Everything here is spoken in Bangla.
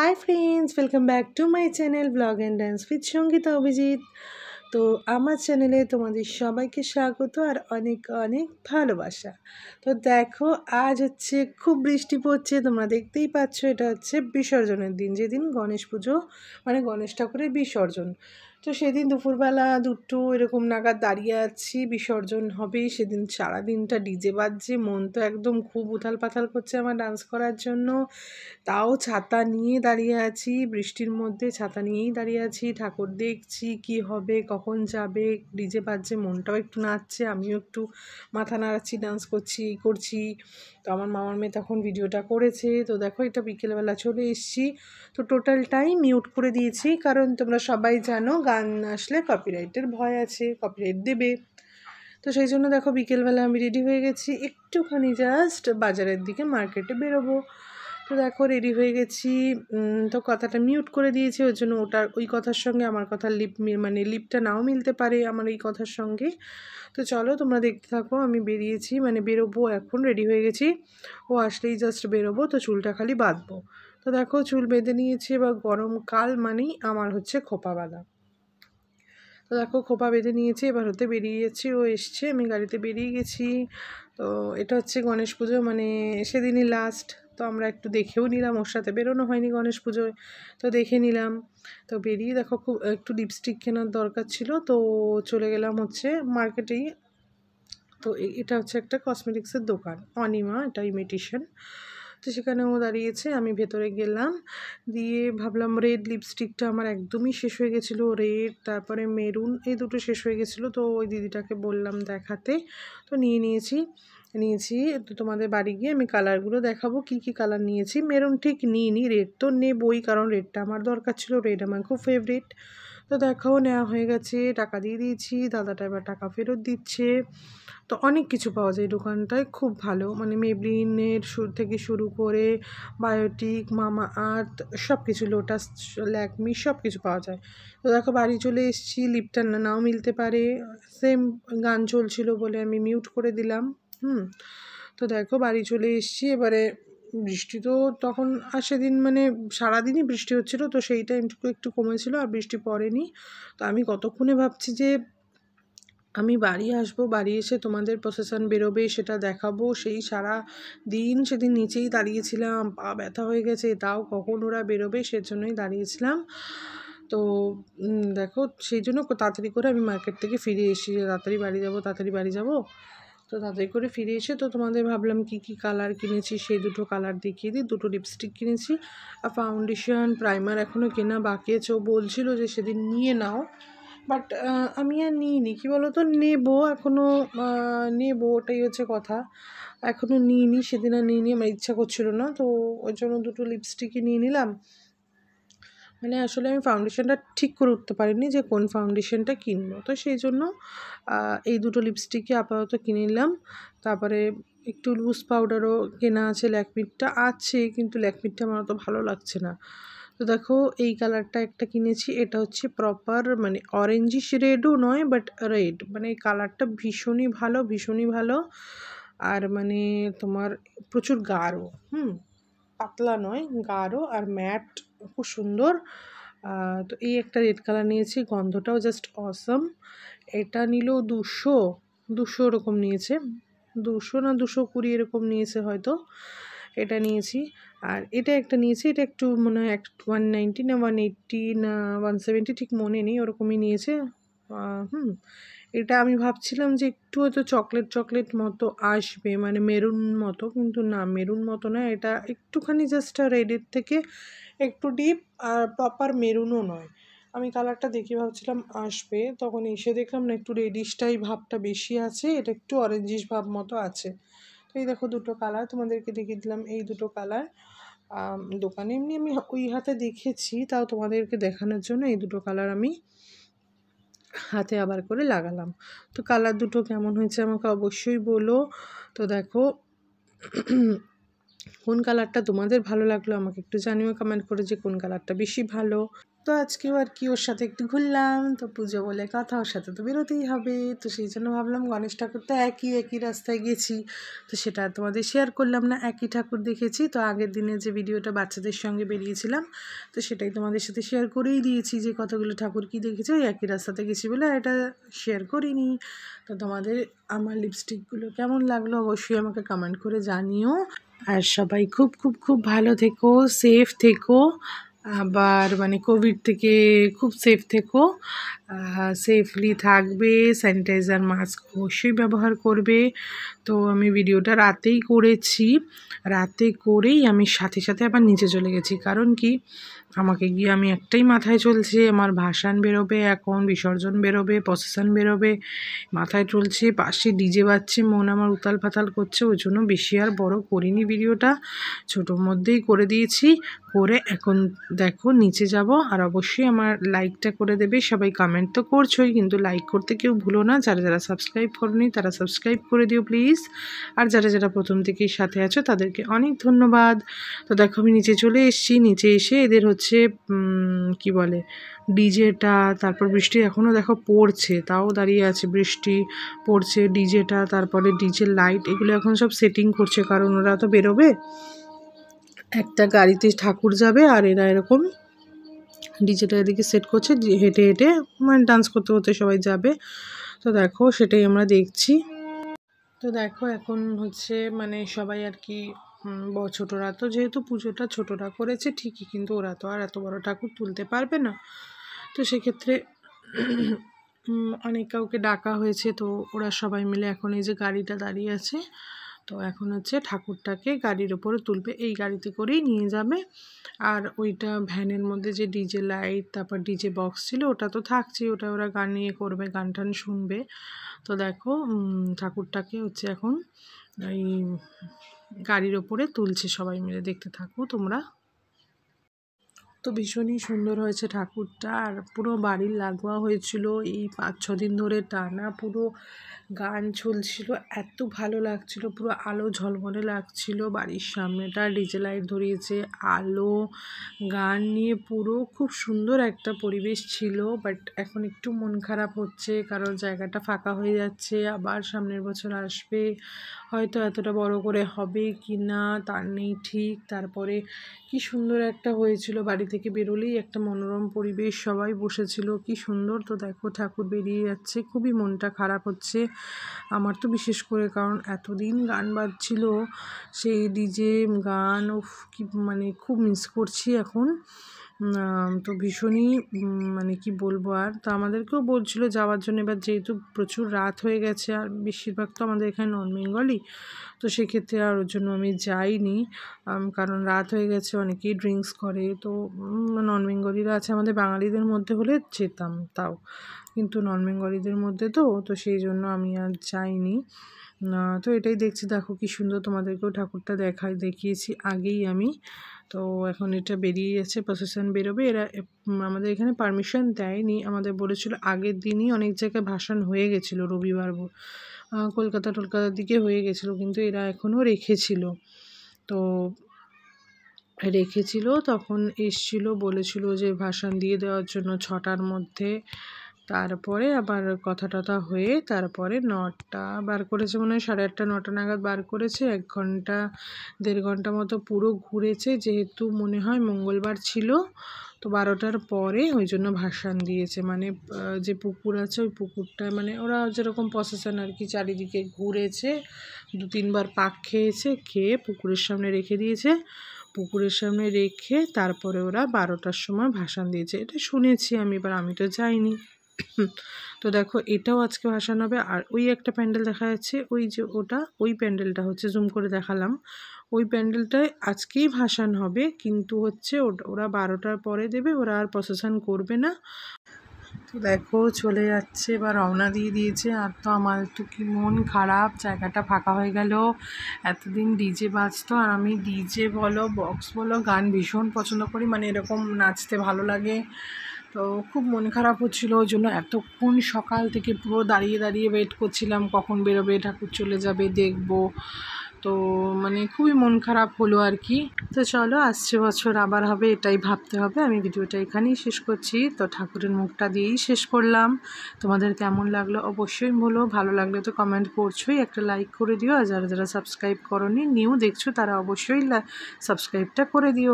high friends welcome back to my channel blog and dance with Sangeeta Abhijit তো আমার চ্যানেলে তোমাদের সবাইকে স্বাগত আর অনেক অনেক ভালোবাসা তো দেখো আজ হচ্ছে খুব বৃষ্টি পড়ছে তোমরা দেখতেই পাচ্ছ এটা হচ্ছে বিসর্জনের দিন যেদিন গণেশ পুজো মানে গণেশ ঠাকুরের বিসর্জন তো সেদিন দুপুরবেলা দুটো এরকম নাগাদ দাঁড়িয়ে আছি বিসর্জন হবে সেদিন সারাদিনটা ডিজে বাজছে মন তো একদম খুব উথাল পাথাল করছে আমার ডান্স করার জন্য তাও ছাতা নিয়ে দাঁড়িয়ে আছি বৃষ্টির মধ্যে ছাতা নিয়েই দাঁড়িয়ে আছি ঠাকুর দেখছি কি হবে কখন যাবে ডিজে বাজছে মনটাও একটু নাচছে আমিও একটু মাথা নাড়াচ্ছি ডান্স করছি করছি তো আমার মামার মেয়ে তখন ভিডিওটা করেছে তো দেখো এটা বিকেলবেলা চলে এসছি তো টোটালটাই মিউট করে দিয়েছি কারণ তোমরা সবাই জানো গান আসলে কপিরাইটের ভয় আছে কপিরাইট দেবে তো সেই জন্য দেখো বিকেলবেলা আমি রেডি হয়ে গেছি একটুখানি জাস্ট বাজারের দিকে মার্কেটে বেরোবো তো দেখো রেডি হয়ে গেছি তো কথাটা মিউট করে দিয়েছি ওর জন্য ওটার ওই কথার সঙ্গে আমার কথার লিপ মানে লিপটা নাও মিলতে পারে আমার এই কথার সঙ্গে তো চলো তোমরা দেখতে থাকো আমি বেরিয়েছি মানে বেরোবো এখন রেডি হয়ে গেছি ও আসলেই জাস্ট বেরোবো তো চুলটা খালি বাঁধবো তো দেখো চুল বেঁধে নিয়েছি এবার গরমকাল মানেই আমার হচ্ছে খোপা বাঁধা তো দেখো খোপা বেঁধে নিয়েছি এবার হতে বেরিয়ে গেছি ও এসছে আমি গাড়িতে বেরিয়ে গেছি তো এটা হচ্ছে গণেশ পুজো মানে সেদিনই লাস্ট তো আমরা একটু দেখেও নিলাম ওর সাথে বেরোনো হয়নি গণেশ পুজোয় তো দেখে নিলাম তো বেরিয়ে দেখো খুব একটু লিপস্টিক কেনার দরকার ছিল তো চলে গেলাম হচ্ছে মার্কেটেই তো এটা হচ্ছে একটা কসমেটিক্সের দোকান অনিমা এটা ইমিটেশন তো সেখানে ও দাঁড়িয়েছে আমি ভেতরে গেলাম দিয়ে ভাবলাম রেড লিপস্টিকটা আমার একদমই শেষ হয়ে গেছিলো রেড তারপরে মেরুন এই দুটো শেষ হয়ে গেছিলো তো ওই দিদিটাকে বললাম দেখাতে তো নিয়ে নিয়েছি নিয়েছি তো তোমাদের বাড়ি গিয়ে আমি কালারগুলো দেখাবো কি কি কালার নিয়েছি মেরুন ঠিক নিইনি রেড তো নেবই কারণ রেডটা আমার দরকার ছিল রেড আমার খুব ফেভারিট তো দেখো নেওয়া হয়ে গেছে টাকা দিয়ে দিয়েছি দাদাটা এবার টাকা ফেরত দিচ্ছে তো অনেক কিছু পাওয়া যায় দোকানটায় খুব ভালো মানে মেবলিনের শুরু থেকে শুরু করে বায়োটিক মামা আর্থ সব কিছু লোটাস ল্যাকমি সব কিছু পাওয়া যায় তো দেখো বাড়ি চলে এসেছি লিপটা নাও মিলতে পারে সেম গান চলছিল বলে আমি মিউট করে দিলাম হুম তো দেখো বাড়ি চলে এসেছি এবারে বৃষ্টি তো তখন আর সেদিন মানে সারাদিনই বৃষ্টি হচ্ছিলো তো সেই টাইমটুকু একটু কমেছিলো আর বৃষ্টি পড়েনি তো আমি কতক্ষণে ভাবছি যে আমি বাড়ি আসবো বাড়ি এসে তোমাদের প্রসেশন বেরোবে সেটা দেখাবো সেই সারা দিন সেদিন নিচেই দাঁড়িয়েছিলাম পা ব্যথা হয়ে গেছে তাও কখন ওরা বেরোবে সেজন্যই দাঁড়িয়েছিলাম তো দেখো সেই জন্য তাড়াতাড়ি করে আমি মার্কেট থেকে ফিরে এসি তাড়াতাড়ি বাড়ি যাব তাড়াতাড়ি বাড়ি যাব তো তাদের করে ফিরে এসে তো তোমাদের ভাবলাম কি কি কালার কিনেছি সেই দুটো কালার দেখিয়ে দিই দুটো লিপস্টিক কিনেছি আর ফাউন্ডেশন প্রাইমার এখনও কেনা বাকি আছে ও বলছিল যে সেদিন নিয়ে নাও বাট আমি আর নিইনি কী বলো তো নেবো এখনও নেবো ওটাই হচ্ছে কথা এখনও নিইনি সেদিন আর নিইনি আমার ইচ্ছা করছিল না তো ওই জন্য দুটো লিপস্টিকই নিয়ে নিলাম মানে আসলে আমি ফাউন্ডেশনটা ঠিক করে উঠতে পারিনি যে কোন ফাউন্ডেশনটা কিনবো তো সেই জন্য এই দুটো লিপস্টিকই আপাতত কিনে নিলাম তারপরে একটু লুজ পাউডারও কেনা আছে ল্যাকমিটটা আছে কিন্তু ল্যাকমিটটা আমার অত ভালো লাগছে না তো দেখো এই কালারটা একটা কিনেছি এটা হচ্ছে প্রপার মানে অরেঞ্জিশ রেডও নয় বাট রেড মানে এই কালারটা ভীষণই ভালো ভীষণই ভালো আর মানে তোমার প্রচুর গাঢ় হুম পাতলা নয় গাঢ় আর ম্যাট খুব সুন্দর তো এই একটা রেড কালার নিয়েছি গন্ধটাও জাস্ট অসম এটা নিল দুশো দুশো ওরকম নিয়েছে দুশো না দুশো কুড়ি এরকম নিয়েছে হয়তো এটা নিয়েছি আর এটা একটা নিয়েছি এটা একটু মনে হয় এক ওয়ান নাইনটি না ওয়ান এইটটি না ওয়ান সেভেন্টি ঠিক মনে নেই ওরকমই নিয়েছে হুম এটা আমি ভাবছিলাম যে একটু হয়তো চকলেট চকলেট মতো আসবে মানে মেরুন মতো কিন্তু না মেরুন মতো না এটা একটুখানি জাস্ট রেডের থেকে একটু ডিপ আর প্রপার মেরুনও নয় আমি কালারটা দেখে ভাবছিলাম আসবে তখন এসে দেখলাম না একটু রেডিশটাই ভাবটা বেশি আছে এটা একটু অরেঞ্জিশ ভাব মতো আছে তো এই দেখো দুটো কালার তোমাদেরকে দেখিয়ে দিলাম এই দুটো কালার দোকানে এমনি আমি ওই হাতে দেখেছি তাও তোমাদেরকে দেখানোর জন্য এই দুটো কালার আমি হাতে আবার করে লাগালাম তো কালার দুটো কেমন হয়েছে আমাকে অবশ্যই বলো তো দেখো কোন কালারটা তোমাদের ভালো লাগলো আমাকে একটু জানিও কমেন্ট করে যে কোন কালারটা বেশি ভালো তো আজকেও আর কি ওর সাথে একটু ঘুরলাম তো পুজো বলে কথা ওর সাথে তো বেরোতেই হবে তো সেই জন্য ভাবলাম গণেশ ঠাকুর তো একই একই রাস্তায় গেছি তো সেটা তোমাদের শেয়ার করলাম না একই ঠাকুর দেখেছি তো আগের দিনে যে ভিডিওটা বাচ্চাদের সঙ্গে বেরিয়েছিলাম তো সেটাই তোমাদের সাথে শেয়ার করেই দিয়েছি যে কতগুলো ঠাকুর কি দেখেছি ওই একই রাস্তাতে গেছি বলে এটা শেয়ার করিনি তো তোমাদের আমার লিপস্টিকগুলো কেমন লাগলো অবশ্যই আমাকে কমেন্ট করে জানিও আর সবাই খুব খুব খুব ভালো থেকো সেফ থেকো আবার মানে কোভিড থেকে খুব সেফ থেকো সেফলি থাকবে স্যানিটাইজার মাস্ক অবশ্যই ব্যবহার করবে তো আমি ভিডিওটা রাতেই করেছি রাতে করেই আমি সাথে সাথে আবার নিচে চলে গেছি কারণ কি আমাকে গিয়ে আমি একটাই মাথায় চলছে আমার ভাসান বেরোবে এখন বিসর্জন বেরোবে প্রসেশন বেরোবে মাথায় চলছে পাশে ডিজে বাজছে মন আমার উতাল পাতাল করছে ওই জন্য বেশি আর বড় করিনি ভিডিওটা ছোটোর মধ্যেই করে দিয়েছি করে এখন দেখো নিচে যাব আর অবশ্যই আমার লাইকটা করে দেবে সবাই কমেন্ট তো করছোই কিন্তু লাইক করতে কেউ ভুলো না যারা যারা সাবস্ক্রাইব করনি তারা সাবস্ক্রাইব করে দিও প্লিজ আর যারা যারা প্রথম থেকেই সাথে আছো তাদেরকে অনেক ধন্যবাদ তো দেখো আমি নিচে চলে এসেছি নিচে এসে এদের হচ্ছে হচ্ছে কি বলে ডিজেটা তারপর বৃষ্টি এখনও দেখো পড়ছে তাও দাঁড়িয়ে আছে বৃষ্টি পড়ছে ডিজেটা তারপরে ডিজে লাইট এগুলো এখন সব সেটিং করছে কারণ ওরা তো বেরোবে একটা গাড়িতে ঠাকুর যাবে আর এরা এরকম ডিজেটা এদিকে সেট করছে হেঁটে হেঁটে মানে ডান্স করতে করতে সবাই যাবে তো দেখো সেটাই আমরা দেখছি তো দেখো এখন হচ্ছে মানে সবাই আর কি ছোটরা তো যেহেতু পুজোটা ছোটোরা করেছে ঠিকই কিন্তু ওরা তো আর এত বড় ঠাকুর তুলতে পারবে না তো সেক্ষেত্রে অনেক কাউকে ডাকা হয়েছে তো ওরা সবাই মিলে এখন এই যে গাড়িটা দাঁড়িয়ে আছে তো এখন হচ্ছে ঠাকুরটাকে গাড়ির ওপরে তুলবে এই গাড়িতে করেই নিয়ে যাবে আর ওইটা ভ্যানের মধ্যে যে ডিজে লাইট তারপর ডিজে বক্স ছিল ওটা তো থাকছেই ওটা ওরা গান নিয়ে করবে গান টান শুনবে তো দেখো ঠাকুরটাকে হচ্ছে এখন এই গাড়ির ওপরে তুলছে সবাই মিলে দেখতে থাকো তোমরা তো ভীষণই সুন্দর হয়েছে ঠাকুরটা আর পুরো বাড়ির লাগোয়া হয়েছিল এই পাঁচ ছ দিন ধরে টানা পুরো গান চলছিল এত ভালো লাগছিল পুরো আলো ঝলমলে লাগছিল বাড়ির সামনেটা ডিজে লাইট ধরিয়েছে আলো গান নিয়ে পুরো খুব সুন্দর একটা পরিবেশ ছিল বাট এখন একটু মন খারাপ হচ্ছে কারণ জায়গাটা ফাঁকা হয়ে যাচ্ছে আবার সামনের বছর আসবে হয়তো এতটা বড় করে হবে কি না তার নেই ঠিক তারপরে কি সুন্দর একটা হয়েছিল বাড়ি থেকে বেরোলেই একটা মনোরম পরিবেশ সবাই বসেছিল কি সুন্দর তো দেখো ঠাকুর বেরিয়ে যাচ্ছে খুবই মনটা খারাপ হচ্ছে আমার তো বিশেষ করে কারণ এতদিন গান বাজছিল সেই ডিজে গান ও কি মানে খুব মিস করছি এখন তো ভীষণই মানে কি বলবো আর তো আমাদেরকেও বলছিল যাওয়ার জন্য এবার যেহেতু প্রচুর রাত হয়ে গেছে আর বেশিরভাগ তো আমাদের এখানে নন বেঙ্গলি তো সেক্ষেত্রে আর ওর জন্য আমি যাইনি কারণ রাত হয়ে গেছে অনেকেই ড্রিঙ্কস করে তো নন বেঙ্গলিরা আছে আমাদের বাঙালিদের মধ্যে হলে যেতাম তাও কিন্তু নন বেঙ্গলিদের মধ্যে তো তো সেই জন্য আমি আর যাইনি তো এটাই দেখছি দেখো কি সুন্দর তোমাদেরকেও ঠাকুরটা দেখায় দেখিয়েছি আগেই আমি তো এখন এটা বেরিয়ে যাচ্ছে প্রসেশন বেরোবে এরা আমাদের এখানে পারমিশন দেয়নি আমাদের বলেছিল আগের দিনই অনেক জায়গায় ভাষণ হয়ে গেছিলো রবিবার কলকাতা টলকাতার দিকে হয়ে গেছিলো কিন্তু এরা এখনও রেখেছিল তো রেখেছিল তখন এসছিল বলেছিল যে ভাষণ দিয়ে দেওয়ার জন্য ছটার মধ্যে তারপরে আবার কথা টথা হয়ে তারপরে নটা বার করেছে মনে হয় সাড়ে আটটা নটা নাগাদ বার করেছে এক ঘন্টা দেড় ঘন্টা মতো পুরো ঘুরেছে যেহেতু মনে হয় মঙ্গলবার ছিল তো বারোটার পরে ওই জন্য ভাসান দিয়েছে মানে যে পুকুর আছে ওই পুকুরটা মানে ওরা যেরকম প্রসেশন আর কি চারিদিকে ঘুরেছে দু তিনবার পাক খেয়েছে খেয়ে পুকুরের সামনে রেখে দিয়েছে পুকুরের সামনে রেখে তারপরে ওরা বারোটার সময় ভাসান দিয়েছে এটা শুনেছি আমি এবার আমি তো যাইনি তো দেখো এটাও আজকে ভাসানো হবে আর ওই একটা প্যান্ডেল দেখা যাচ্ছে ওই যে ওটা ওই প্যান্ডেলটা হচ্ছে জুম করে দেখালাম ওই প্যান্ডেলটায় আজকেই ভাসান হবে কিন্তু হচ্ছে ওরা বারোটার পরে দেবে ওরা আর প্রসেশন করবে না তো দেখো চলে যাচ্ছে বা রওনা দিয়ে দিয়েছে আর তো আমার তো কি মন খারাপ জায়গাটা ফাঁকা হয়ে গেল এতদিন ডিজে বাজতো আর আমি ডিজে বলো বক্স বলো গান ভীষণ পছন্দ করি মানে এরকম নাচতে ভালো লাগে তো খুব মন খারাপ হচ্ছিলো ওই জন্য এতক্ষণ সকাল থেকে পুরো দাঁড়িয়ে দাঁড়িয়ে ওয়েট করছিলাম কখন বেরোবে ঠাকুর চলে যাবে দেখব তো মানে খুবই মন খারাপ হলো আর কি তো চলো আসছে বছর আবার হবে এটাই ভাবতে হবে আমি ভিডিওটা এখানেই শেষ করছি তো ঠাকুরের মুখটা দিয়েই শেষ করলাম তোমাদের কেমন লাগলো অবশ্যই বলো ভালো লাগলে তো কমেন্ট করছোই একটা লাইক করে দিও আর যারা যারা সাবস্ক্রাইব করো নিউ দেখছো তারা অবশ্যই সাবস্ক্রাইবটা করে দিও